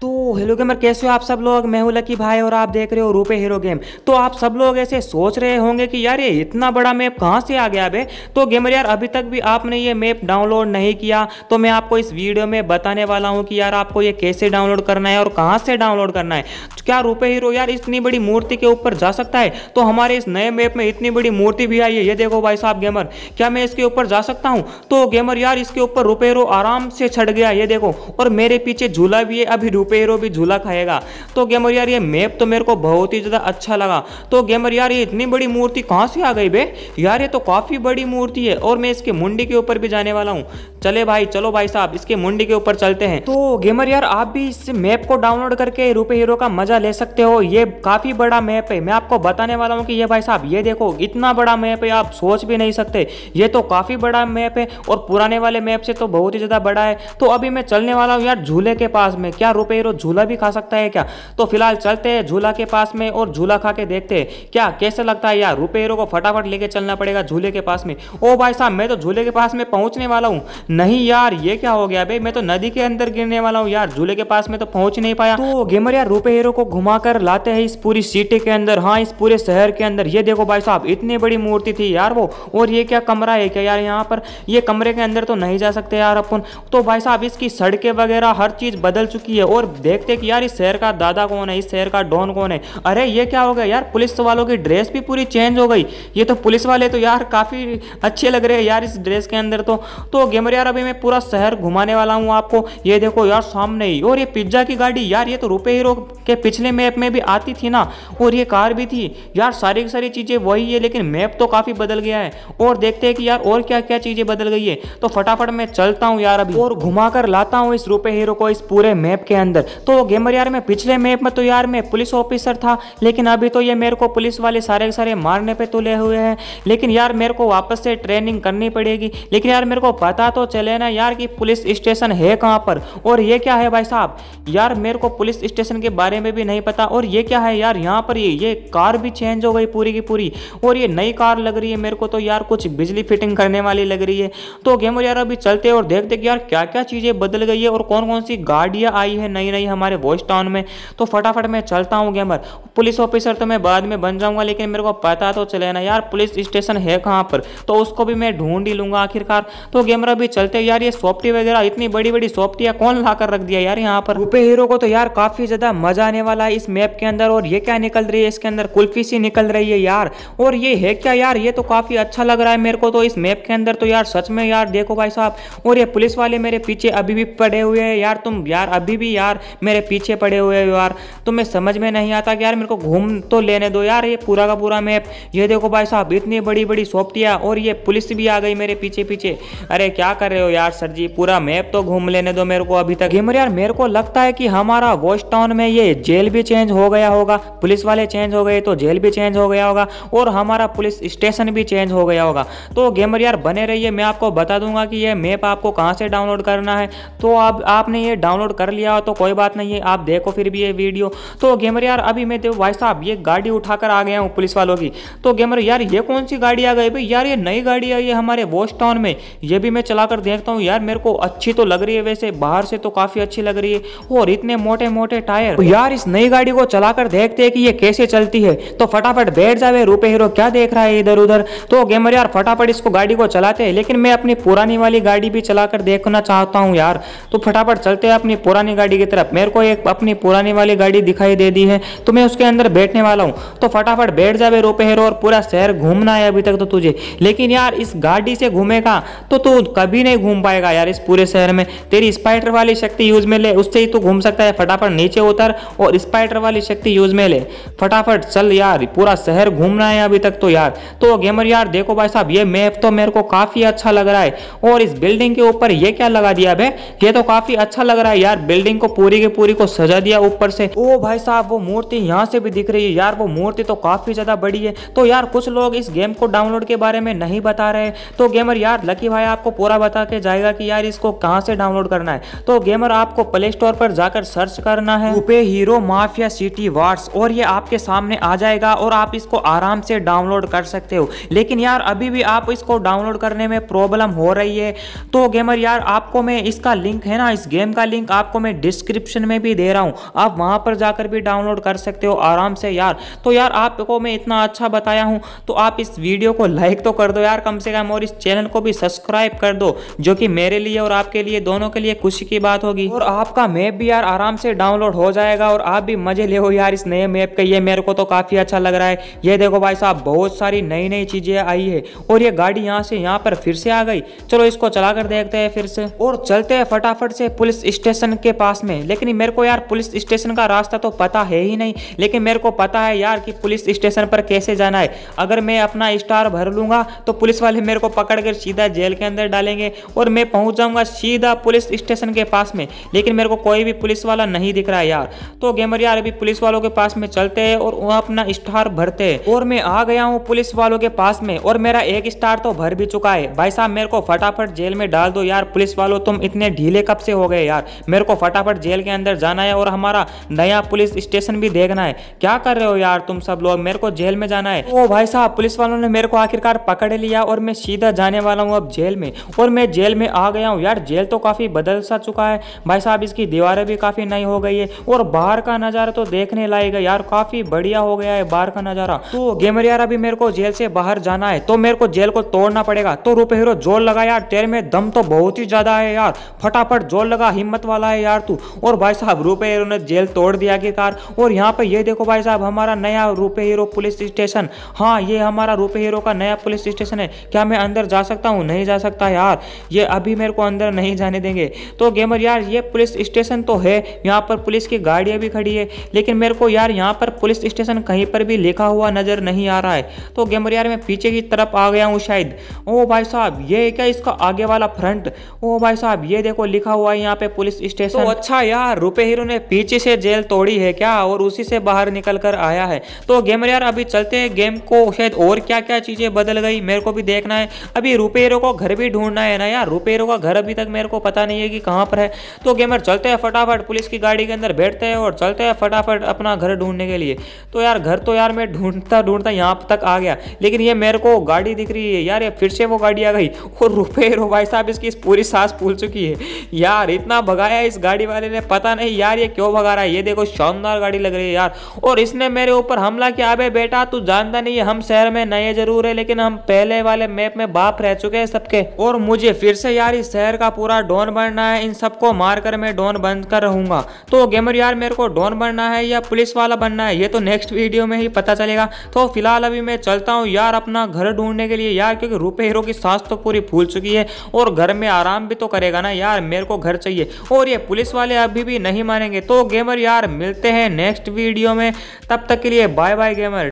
तो hello gamer कैसे हो आप सब लोग मैं हूं लकी भाई और आप देख रहे हो रूपे हीरो गेम तो आप सब लोग ऐसे सोच रहे होंगे कि यार ये इतना बड़ा मैप कहां से आ गया बे तो गेमर यार अभी तक भी आपने ये मैप डाउनलोड नहीं किया तो मैं आपको इस वीडियो में बताने वाला हूं कि यार आपको ये कैसे डाउनलोड करना है और कहाँ से डाउनलोड करना है तो क्या रूपे हीरो यार इतनी बड़ी मूर्ति के ऊपर जा सकता है तो हमारे इस नए मैप में इतनी बड़ी मूर्ति भी आई है ये देखो भाई साहब गेमर क्या मैं इसके ऊपर जा सकता हूँ तो गेमर यार इसके ऊपर रूपे हीरो आराम से छट गया ये देखो और मेरे पीछे झूला भी है अभी सुपर हीरो भी झूला खाएगा तो गेमर यार ये मैप तो मेरे को बहुत ही ज़्यादा अच्छा लगा तो गेमर यार ये इतनी बड़ी मूर्ति कहाँ से आ गई बे यार ये तो काफ़ी बड़ी मूर्ति है और मैं इसके मुंडी के ऊपर भी जाने वाला हूँ चले भाई चलो भाई साहब इसके मुंडी के ऊपर चलते हैं तो गेमर यार आप भी इस मैप को डाउनलोड करके रुपए हीरो का मजा ले सकते हो ये काफी बड़ा मैप है मैं आपको बताने वाला हूँ कि ये भाई साहब ये देखो इतना बड़ा मैप है आप सोच भी नहीं सकते ये तो काफी बड़ा मैप है और पुराने वाले मैप से तो बहुत ही ज्यादा बड़ा है तो अभी मैं चलने वाला हूँ यार झूले के पास में क्या रुपए पनीर और झूला भी खा सकता है क्या तो फिलहाल चलते हैं झूला के पास में और झूला खा के देखते हैं क्या कैसे लगता है यार रुपेरो को फटाफट लेके चलना पड़ेगा झूले के पास में ओ भाई साहब मैं तो झूले के पास में पहुंचने वाला हूँ नहीं यार ये क्या हो गया भाई मैं तो नदी के अंदर गिरने वाला हूँ यार झूले के पास में तो पहुंच नहीं पाया तो गेमर यार रुपे हीरो को घुमाकर लाते हैं इस पूरी सिटी के अंदर हाँ इस पूरे शहर के अंदर ये देखो भाई साहब इतनी बड़ी मूर्ति थी यार वो और ये क्या कमरा है क्या यार यहाँ पर ये कमरे के अंदर तो नहीं जा सकते यार अपन तो भाई साहब इसकी सड़कें वगैरह हर चीज़ बदल चुकी है और देखते कि यार इस शहर का दादा कौन है इस शहर का डॉन कौन है अरे ये क्या हो गया यार पुलिस वालों की ड्रेस भी पूरी चेंज हो गई ये तो पुलिस वाले तो यार काफ़ी अच्छे लग रहे हैं यार इस ड्रेस के अंदर तो तो गेमर यार अभी मैं पूरा शहर घुमाने वाला हूँ आपको ये देखो यार सामने ही और ये पिज्ज़ा की गाड़ी यार ये तो रुपये हीरो के पिछले मैप में भी आती थी ना और ये कार भी थी यार सारी की सारी चीज़ें वही है लेकिन मैप तो काफ़ी बदल गया है और देखते हैं कि यार और क्या क्या चीज़ें बदल गई है तो फटाफट मैं चलता हूँ यार अभी और घुमा लाता हूँ इस रुपये हीरो को इस पूरे मैप के अंदर अंदर तो गेमर यार मैं पिछले मैप में तो यार मैं पुलिस ऑफिसर था लेकिन अभी तो ये मेरे को पुलिस वाले सारे के सारे मारने पे तुले हुए हैं लेकिन यार मेरे को वापस से ट्रेनिंग करनी पड़ेगी लेकिन यार मेरे को पता तो चले ना यार कि पुलिस स्टेशन है कहाँ पर और ये क्या है भाई साहब यार मेरे को पुलिस स्टेशन के बारे में भी नहीं पता और ये क्या है यार यहाँ पर ये ये कार भी चेंज हो गई पूरी की पूरी और ये नई कार लग रही है मेरे को तो यार कुछ बिजली फिटिंग करने वाली लग रही है तो गेमर यार अभी चलते और देखते यार क्या क्या चीज़ें बदल गई है और कौन कौन सी गाड़ियाँ आई है नई नहीं रही हमारे वॉइस टाउन में तो फटाफट मैं चलता हूँ गेमर पुलिस ऑफिसर तो मैं बाद में बन जाऊँगा लेकिन मेरे को पता तो चले ना यार पुलिस स्टेशन है कहाँ पर तो उसको भी मैं ढूंढ ही लूँगा आखिरकार तो गेमर अभी चलते यार ये सॉफ्टी वगैरह इतनी बड़ी बड़ी सॉफ्टियाँ कौन ला कर रख दिया यार यहाँ पर रुपये हीरो को तो यार काफ़ी ज़्यादा मजा आने वाला है इस मैप के अंदर और ये क्या निकल रही है इसके अंदर कुल्फी सी निकल रही है यार और ये है क्या यार ये तो काफ़ी अच्छा लग रहा है मेरे को तो इस मैप के अंदर तो यार सच में यार देखो भाई साहब और ये पुलिस वाले मेरे पीछे अभी भी पड़े हुए हैं यार तुम यार अभी भी यार यार मेरे पीछे पड़े हुए हो यार तो मैं समझ में नहीं आता कि यार मेरे को घूम तो लेने दो यार ये पूरा का पूरा मैप ये देखो भाई साहब इतनी बड़ी बड़ी सॉफ्टियाँ और ये पुलिस भी आ गई मेरे पीछे पीछे अरे क्या कर रहे हो यार सर जी पूरा मैप तो घूम लेने दो मेरे को अभी तक गेमर यार मेरे को लगता है कि हमारा वॉश टाउन में ये जेल भी चेंज हो गया होगा पुलिस वाले चेंज हो गए तो जेल भी चेंज हो गया होगा और हमारा पुलिस स्टेशन भी चेंज हो गया होगा तो गेमर यार बने रहिए मैं आपको बता दूंगा कि ये मैप आपको कहां से डाउनलोड करना है तो अब आप, आपने ये डाउनलोड कर लिया हो तो कोई बात नहीं है आप देखो फिर भी ये वीडियो तो गेमर यार अभी मैं देखो तो भाई साहब ये गाड़ी उठाकर आ गया हूँ पुलिस वालों की तो गेमर यार ये कौन सी गाड़ी आ गई भाई यार ये नई गाड़ी आई है हमारे वॉश टाउन में ये भी मैं चलाकर देखता हूँ यार मेरे को अच्छी तो लग रही है वैसे बाहर से तो काफ़ी अच्छी लग रही है और इतने मोटे मोटे टायर तो यार इस नई गाड़ी को चलाकर देखते है कि ये कैसे चलती है तो फटाफट बैठ जावे रूपे हीरो क्या देख रहा है इधर उधर तो गेमर यार फटाफट इसको गाड़ी को चलाते हैं लेकिन मैं अपनी पुरानी वाली गाड़ी भी चलाकर देखना चाहता हूँ यार तो फटाफट चलते हैं अपनी पुरानी गाड़ी की तरफ मेरे को एक अपनी पुरानी वाली गाड़ी दिखाई दे दी है तो मैं उसके अंदर बैठने वाला हूँ तो फटाफट बैठ जावे बे रोपे हेरो और पूरा शहर घूमना है अभी तक तो तुझे लेकिन यार इस गाड़ी से घूमेगा तो तू कभी नहीं घूम पाएगा यार इस पूरे शहर में तेरी स्पाइडर वाली शक्ति यूज में ले उससे ही तू घूम सकता है फटाफट नीचे उतर और स्पाइडर वाली शक्ति यूज में ले फटाफट चल यार पूरा शहर घूमना है अभी तक तो यार तो गेमर यार देखो भाई साहब ये मैप तो मेरे को काफी अच्छा लग रहा है और इस बिल्डिंग के ऊपर ये क्या लगा दिया भाई ये तो काफी अच्छा लग रहा है यार बिल्डिंग को पूरी के पूरी को सजा दिया ऊपर से ओ भाई साहब वो मूर्ति यहाँ से भी दिख रही है यार वो मूर्ति तो काफी ज्यादा बड़ी है तो यार कुछ लोग इस गेम को डाउनलोड के बारे में नहीं बता रहे तो गेमर यार लकी भाई आपको पूरा बता के जाएगा की यार इसको कहाँ से डाउनलोड करना है तो गेमर आपको प्ले स्टोर पर जाकर सर्च करना है उपे हीरो माफिया सिटी वार्स और ये आपके सामने आ जाएगा और आप इसको आराम से डाउनलोड कर सकते हो लेकिन यार अभी भी आप इसको डाउनलोड करने में प्रॉब्लम हो रही है तो गेमर यार आपको मैं इसका लिंक है ना इस गेम का लिंक आपको मैं डिस्क डिस्क्रिप्शन में भी दे रहा हूँ आप वहाँ पर जाकर भी डाउनलोड कर सकते हो आराम से यार तो यार आपको मैं इतना अच्छा बताया हूँ तो आप इस वीडियो को लाइक तो कर दो यार कम से कम और इस चैनल को भी सब्सक्राइब कर दो जो कि मेरे लिए और आपके लिए दोनों के लिए खुशी की बात होगी और आपका मैप भी यार आराम से डाउनलोड हो जाएगा और आप भी मजे ले हो यार इस नए मैप का ये मेरे को तो काफ़ी अच्छा लग रहा है ये देखो भाई साहब बहुत सारी नई नई चीज़ें आई है और ये गाड़ी यहाँ से यहाँ पर फिर से आ गई चलो इसको चला कर देखते हैं फिर से और चलते हैं फटाफट से पुलिस स्टेशन के पास में हैं लेकिन मेरे को यार पुलिस स्टेशन का रास्ता तो पता है ही नहीं लेकिन मेरे को पता है यार कि पुलिस स्टेशन पर कैसे जाना है अगर मैं अपना स्टार भर लूँगा तो पुलिस वाले मेरे को पकड़ कर सीधा जेल के अंदर डालेंगे और मैं पहुँच जाऊँगा सीधा पुलिस स्टेशन के पास में लेकिन मेरे को कोई भी पुलिस वाला नहीं दिख रहा है यार तो गेमर यार अभी पुलिस वालों के पास में चलते हैं और वहाँ अपना स्टार भरते हैं और मैं आ गया हूँ पुलिस वालों के पास में और मेरा एक स्टार तो भर भी चुका है भाई साहब मेरे को फटाफट जेल में डाल दो यार पुलिस वालों तुम इतने ढीले कब से हो गए यार मेरे को फटाफट जेल जेल के अंदर जाना है और हमारा नया पुलिस स्टेशन भी देखना है क्या कर रहे हो यार तुम सब लोग मेरे को जेल में जाना है ओ भाई साहब पुलिस वालों ने मेरे को आखिरकार पकड़ लिया और मैं सीधा जाने वाला हूँ अब जेल में और मैं जेल में आ गया हूँ यार जेल तो काफ़ी बदल सा चुका है भाई साहब इसकी दीवारें भी काफ़ी नई हो गई है और बाहर का नज़ारा तो देखने लायक है यार काफ़ी बढ़िया हो गया है बाहर का नज़ारा तो गेमर यार अभी मेरे को जेल से बाहर जाना है तो मेरे को जेल को तोड़ना पड़ेगा तो रूप हीरो जोर लगा यार तेरे में दम तो बहुत ही ज़्यादा है यार फटाफट जोर लगा हिम्मत वाला है यार तू और भाई साहब रूपे हीरो ने जेल तोड़ दिया की कार और यहाँ पे ये देखो भाई साहब हमारा नया रूपे हीरो पुलिस स्टेशन हाँ ये हमारा रूपे हीरो का नया पुलिस स्टेशन है क्या मैं अंदर जा सकता हूँ नहीं जा सकता यार ये अभी मेरे को अंदर नहीं जाने देंगे तो गेमर यार ये पुलिस स्टेशन तो है यहाँ पर पुलिस की गाड़ियाँ भी खड़ी है लेकिन मेरे को यार यहाँ पर पुलिस स्टेशन कहीं पर भी लिखा हुआ नज़र नहीं आ रहा है तो गेमर यार मैं पीछे की तरफ आ गया हूँ शायद ओ भाई साहब ये क्या इसका आगे वाला फ्रंट ओ भाई साहब ये देखो लिखा हुआ है यहाँ पे पुलिस तो स्टेशन तो अच्छा क्या यार रुपे हीरो ने पीछे से जेल तोड़ी है क्या और उसी से बाहर निकल कर आया है तो गेमर यार अभी चलते हैं गेम को शायद और क्या क्या चीज़ें बदल गई मेरे को भी देखना है अभी रुपे हीरो को घर भी ढूंढना है ना यार रुपे हीरो का घर अभी तक मेरे को पता नहीं है कि कहाँ पर है तो गेमर चलते हैं फटाफट पुलिस की गाड़ी के अंदर बैठते हैं और चलते हैं फटाफट अपना घर ढूंढने के लिए तो यार घर तो यार मैं ढूंढता ढूंढता यहाँ तक आ गया लेकिन ये मेरे को गाड़ी दिख रही है यार ये फिर से वो गाड़ी आ गई और रुपे हीरो भाई साहब इसकी पूरी सांस फूल चुकी है यार इतना भगाया इस गाड़ी वाले ने पता नहीं यार ये क्यों भगा रहा है ये देखो शानदार गाड़ी लग रही है यार और इसने मेरे ऊपर हमला किया अबे बेटा तू जानता नहीं हम शहर में नए जरूर है लेकिन हम पहले वाले मैप में बाप रह चुके हैं सबके और मुझे फिर से यार इस शहर का पूरा डोन बनना है इन सबको मारकर मैं डोन डॉन कर रहूंगा तो गेमर यार मेरे को डोन बनना है या पुलिस वाला बनना है ये तो नेक्स्ट वीडियो में ही पता चलेगा तो फिलहाल अभी मैं चलता हूँ यार अपना घर ढूंढने के लिए यार क्योंकि रूपे हीरो की सांस तो पूरी फूल चुकी है और घर में आराम भी तो करेगा ना यार मेरे को घर चाहिए और ये पुलिस वाले अभी भी नहीं मानेंगे तो गेमर यार मिलते हैं नेक्स्ट वीडियो में तब तक के लिए बाय बाय गेमर